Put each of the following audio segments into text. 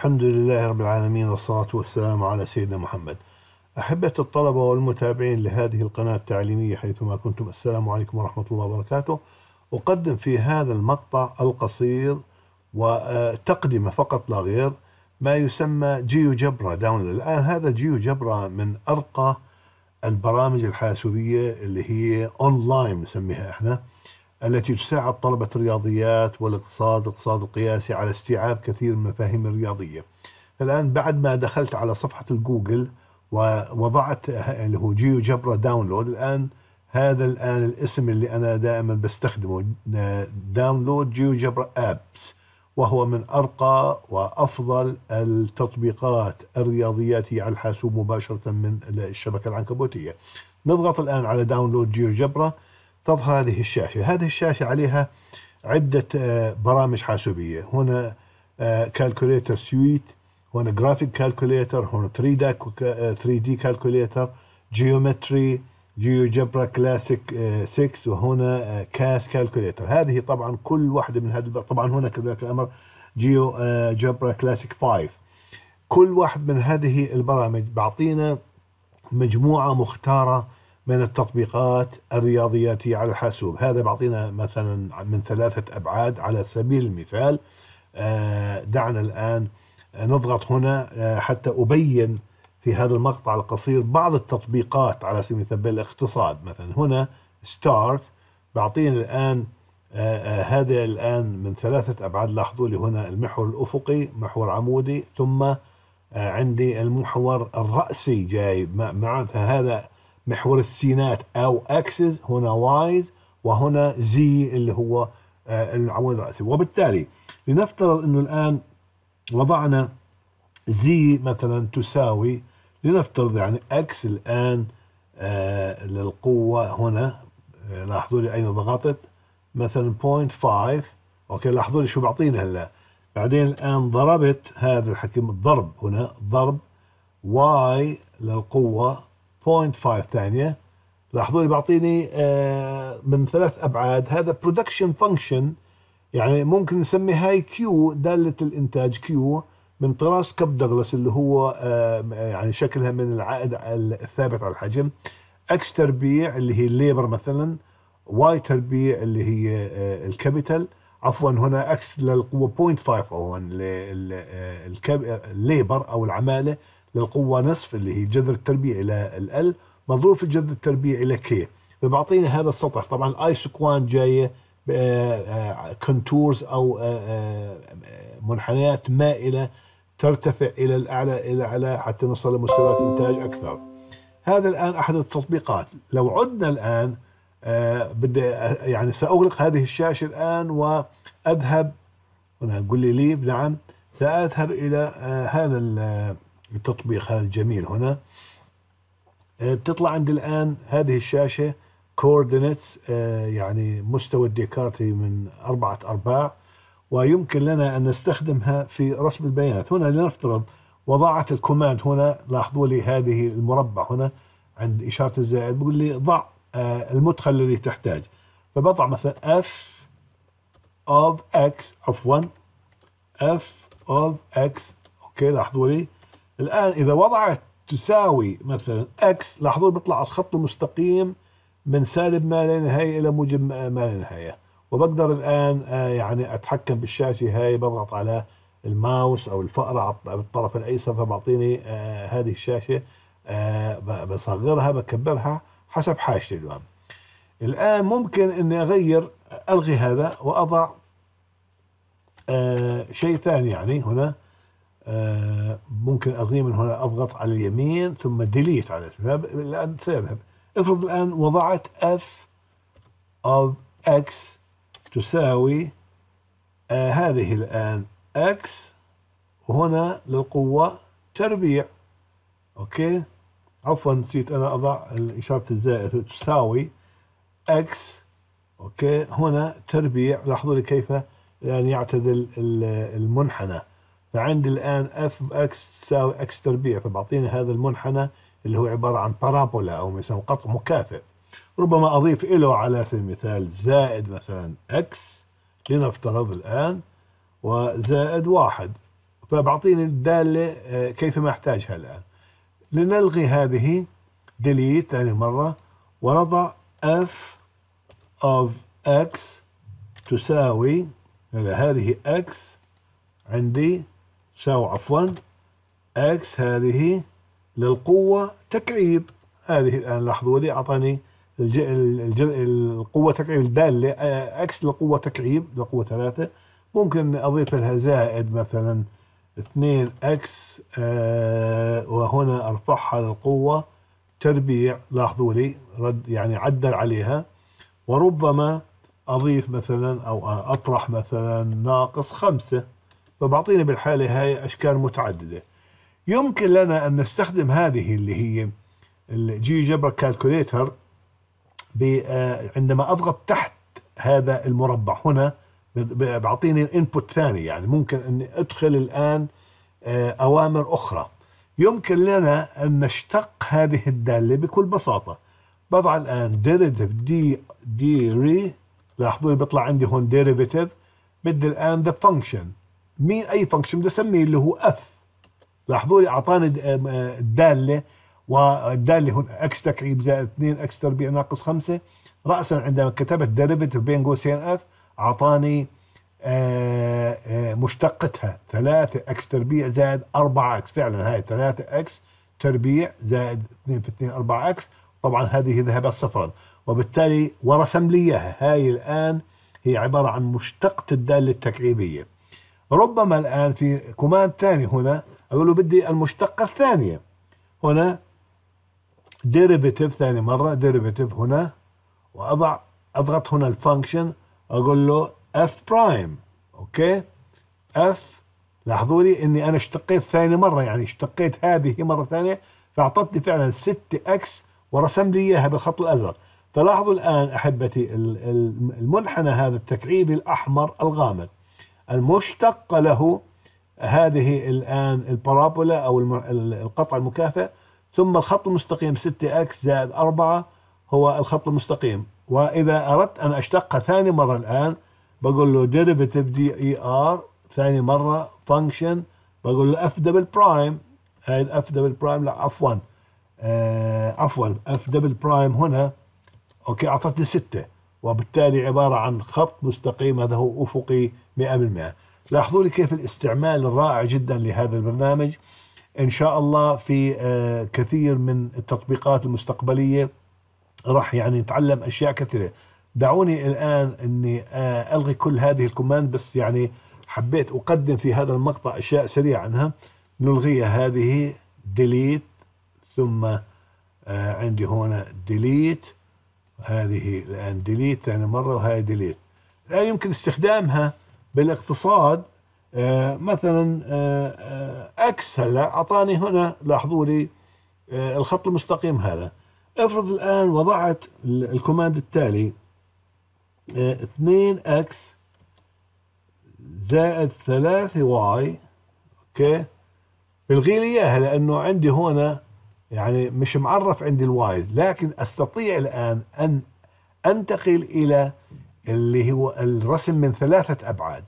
الحمد لله رب العالمين والصلاة والسلام على سيدنا محمد أحبة الطلبة والمتابعين لهذه القناة التعليمية حيثما كنتم السلام عليكم ورحمة الله وبركاته أقدم في هذا المقطع القصير وتقدمة فقط لا غير ما يسمى جيو جبرا داون الآن هذا جيو جبرا من أرقى البرامج الحاسوبية اللي هي أونلاين نسميها إحنا التي تساعد طلبة الرياضيات والاقتصاد الاقتصاد القياسي على استيعاب كثير من المفاهيم الرياضية الآن بعد ما دخلت على صفحة الجوجل ووضعت اللي هو جيو جبرا داونلود الآن هذا الآن الاسم اللي أنا دائما بستخدمه داونلود جيو جبرا أبس وهو من أرقى وأفضل التطبيقات الرياضياتية على الحاسوب مباشرة من الشبكة العنكبوتية نضغط الآن على داونلود جيو جبرا تظهر هذه الشاشة هذه الشاشة عليها عدة آه، برامج حاسوبية هنا كالكوليتر آه، سويت هنا جرافيك كالكوليتر هنا 3 دي كالكوليتر جيومتري جيوجبرا كلاسيك 6 وهنا كاس آه، كالكوليتر هذه طبعا كل واحدة من هذه طبعا هنا كذلك الأمر جيو جبرا كلاسيك 5 كل واحد من هذه البرامج بعطينا مجموعة مختارة من التطبيقات الرياضياتية على الحاسوب هذا بعطينا مثلا من ثلاثة أبعاد على سبيل المثال آه، دعنا الآن نضغط هنا آه، حتى أبين في هذا المقطع القصير بعض التطبيقات على سبيل المثال بالاقتصاد مثلا هنا ستارت بعطينا الآن آه، هذا الآن من ثلاثة أبعاد لاحظوا لي هنا المحور الأفقي محور عمودي ثم عندي المحور الرأسي جاي مع هذا محور السينات أو أكسس هنا وايز وهنا زي اللي هو آه، العمود الرئيسي وبالتالي لنفترض أنه الآن وضعنا زي مثلا تساوي لنفترض يعني اكس الآن آه، للقوة هنا آه، لاحظوا لي أين ضغطت مثلا 0.5 أوكي لاحظوا لي شو بعطيني هلا بعدين الآن ضربت هذا الحكي الضرب هنا ضرب واي للقوة 0.5 ثانيه لاحظوا لي بيعطيني آه، من ثلاث ابعاد هذا برودكشن فانكشن يعني ممكن نسمي هاي كيو داله الانتاج كيو من طراز كب دغلس اللي هو آه، يعني شكلها من العائد الثابت على الحجم اكس تربيع اللي هي الليبر مثلا واي تربيع اللي هي الكابيتال آه، عفوا هنا اكس للقوه 0.5 او الليبر او العماله للقوة نصف اللي هي جذر التربيع إلى ال مضروب في جذر التربيع إلى كي فبعطينا هذا السطح طبعا الاي سكوان جاية كونتورز آه، آه، أو آه، منحنيات مائلة ترتفع إلى الأعلى إلى الأعلى حتى نصل لمستويات إنتاج أكثر هذا الآن أحد التطبيقات لو عدنا الآن بدي يعني سأغلق هذه الشاشة الآن وأذهب هنا قل لي ليف نعم سأذهب إلى هذا التطبيق هذا الجميل هنا آه، بتطلع عند الآن هذه الشاشة كوردينتس آه، يعني مستوى الديكارتي من أربعة أرباع ويمكن لنا أن نستخدمها في رسم البيانات هنا لنفترض وضعت الكوماند هنا لاحظوا لي هذه المربع هنا عند إشارة الزائد بقول لي ضع آه، المدخل الذي تحتاج فبضع مثلا f of x عفوا f of x اوكي لاحظوا لي الآن إذا وضعت تساوي مثلا اكس لاحظوا بيطلع الخط المستقيم من سالب ما لا نهاية إلى موجب ما لا نهاية وبقدر الآن آه، يعني أتحكم بالشاشة هاي بضغط على الماوس أو الفأرة بالطرف الأيسر فبعطيني آه، هذه الشاشة آه، بصغرها بكبرها حسب حاجتي الآن الآن ممكن أني أغير ألغي هذا وأضع شيء ثاني يعني هنا ممكن اغنيه من هنا اضغط على اليمين ثم ديليت على الان سيذهب افرض الان وضعت f of x تساوي آه هذه الآن x وهنا للقوة تربيع أوكي عفوا نسيت أنا أضع إشارة الزائد تساوي x أوكي هنا تربيع لاحظوا لي كيف الآن يعتدل المنحنى فعندي الآن اف اكس تساوي اكس تربيع فبعطيني هذا المنحنى اللي هو عبارة عن بارابولا أو مثلا قطع مكافئ ربما أضيف له على في المثال زائد مثلا اكس لنفترض الآن وزائد واحد فبعطيني الدالة آه، كيف ما احتاجها الآن لنلغي هذه ديليت ثاني مرة ونضع f of x تساوي هذه x عندي تساوي عفوا اكس هذه للقوة تكعيب هذه الآن لاحظوا لي أعطاني الج... الج... القوة تكعيب الدالة اكس للقوة تكعيب لقوة ثلاثة ممكن أضيف لها زائد مثلا 2 اكس آه وهنا ارفعها للقوة تربيع لاحظوا لي رد يعني عدل عليها وربما اضيف مثلا او اطرح مثلا ناقص خمسة فبعطينا بالحالة هاي أشكال متعددة يمكن لنا أن نستخدم هذه اللي هي الجي جبر كالكوليتر عندما أضغط تحت هذا المربع هنا بعطيني انبوت ثاني يعني ممكن أن أدخل الآن آه، أوامر أخرى يمكن لنا أن نشتق هذه الدالة بكل بساطة بضع الآن ديريتيف دي دي ري لاحظوا بيطلع عندي هون ديريفيتيف بدي الآن ذا فانكشن مين اي فانكشن بدي اسميه اللي هو اف لاحظوا لي اعطاني آه، الداله والداله هنا اكس تكعيب زائد 2 اكس تربيع ناقص 5 راسا عندما كتبت ديريفيتيف بين قوسين اف اعطاني آه، آه، مشتقتها 3 اكس تربيع زائد 4 اكس فعلا هاي 3 اكس تربيع زائد 2 في 2 4 اكس طبعا هذه ذهبت صفرا وبالتالي ورسم لي اياها هاي الان هي عباره عن مشتقه الداله التكعيبيه ربما الآن في كوماند ثاني هنا أقول له بدي المشتقة الثانية هنا ديريفيتيف ثاني مرة ديريفيتيف هنا وأضع أضغط هنا الفانكشن أقول له اف برايم أوكي اف لاحظوا لي إني أنا اشتقيت ثاني مرة يعني اشتقيت هذه مرة ثانية فأعطتني فعلا 6 اكس ورسم لي إياها بالخط الأزرق فلاحظوا الآن أحبتي المنحنى هذا التكعيبي الأحمر الغامق المشتق له هذه الآن البارابولا أو القطع المكافئ ثم الخط المستقيم 6 اكس زائد 4 هو الخط المستقيم وإذا أردت أن أشتقها ثاني مرة الآن بقول له ديريفيتيف دي اي ار ثاني مرة فانكشن بقول له اف دبل برايم هاي الاف دبل برايم لا عفوا آه عفوا اف دبل برايم هنا اوكي اعطتني 6 وبالتالي عبارة عن خط مستقيم هذا هو أفقي 100% لاحظوا لي كيف الاستعمال الرائع جدا لهذا البرنامج إن شاء الله في آه، كثير من التطبيقات المستقبلية راح يعني نتعلم أشياء كثيرة دعوني الآن أني آه، ألغي كل هذه الكوماند بس يعني حبيت أقدم في هذا المقطع أشياء سريعة عنها نلغيها هذه ديليت ثم آه، عندي هنا ديليت هذه الآن ديليت ثاني مرة وهي ديليت لا يمكن استخدامها بالاقتصاد آه مثلا آه اكس آه، هلا اعطاني هنا لاحظوا لي آه الخط المستقيم هذا افرض الان وضعت الكوماند التالي 2 آه، اكس زائد 3 واي اوكي الغي لي اياها لانه عندي هنا يعني مش معرف عندي الوايد لكن استطيع الان ان انتقل الى اللي هو الرسم من ثلاثه ابعاد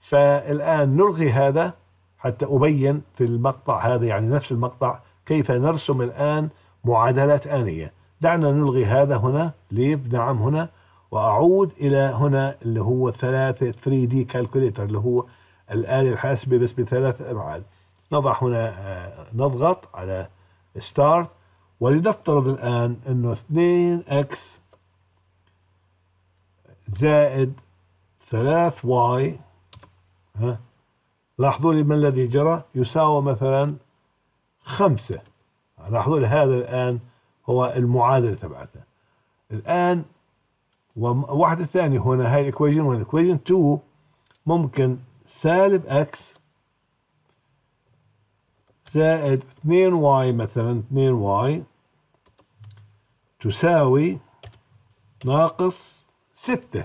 فالان نلغي هذا حتى ابين في المقطع هذا يعني نفس المقطع كيف نرسم الان معادلات انيه دعنا نلغي هذا هنا ليف نعم هنا واعود الى هنا اللي هو ثلاثه 3 دي كالكوليتر اللي هو الاله الحاسبه بس بثلاث ابعاد نضع هنا آه، نضغط على ستارت ولنفترض الآن أنه 2 x زائد 3y ها لاحظوا لي ما الذي جرى يساوي مثلا 5 لاحظوا لي هذا الآن هو المعادلة تبعته الآن واحدة ثانية هنا هاي الإكويجن والإكويجن 2 ممكن سالب x زائد 2y مثلا 2y تساوي ناقص 6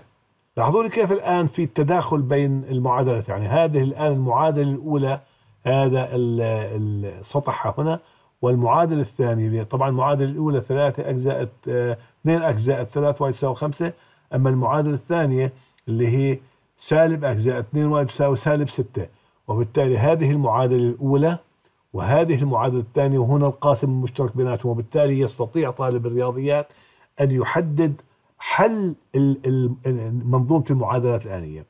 لاحظوا لي كيف الآن في التداخل بين المعادلات يعني هذه الآن المعادلة الأولى هذا السطح هنا والمعادلة الثانية طبعا المعادلة الأولى 3 أجزاء 2 آه، أجزاء 3 y تساوي 5 أما المعادلة الثانية اللي هي سالب أجزاء 2 y تساوي سالب 6 وبالتالي هذه المعادلة الأولى وهذه المعادلة الثانية وهنا القاسم المشترك بيناتهم وبالتالي يستطيع طالب الرياضيات أن يحدد حل منظومة المعادلات الآنية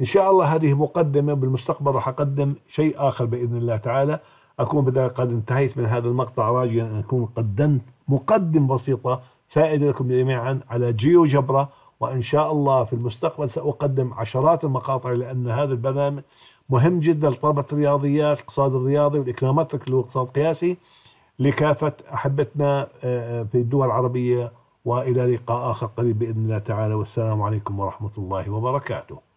إن شاء الله هذه مقدمة بالمستقبل راح أقدم شيء آخر بإذن الله تعالى أكون بذلك قد انتهيت من هذا المقطع راجيا أن أكون قدمت مقدمة بسيطة فائدة لكم جميعا على جيو جبرة وإن شاء الله في المستقبل سأقدم عشرات المقاطع لأن هذا البرنامج مهم جدا لطلبة الرياضيات الاقتصاد الرياضي والإكنومترك والاقتصاد القياسي لكافة أحبتنا آه، آه، في الدول العربية وإلى لقاء آخر قريب بإذن الله تعالى والسلام عليكم ورحمة الله وبركاته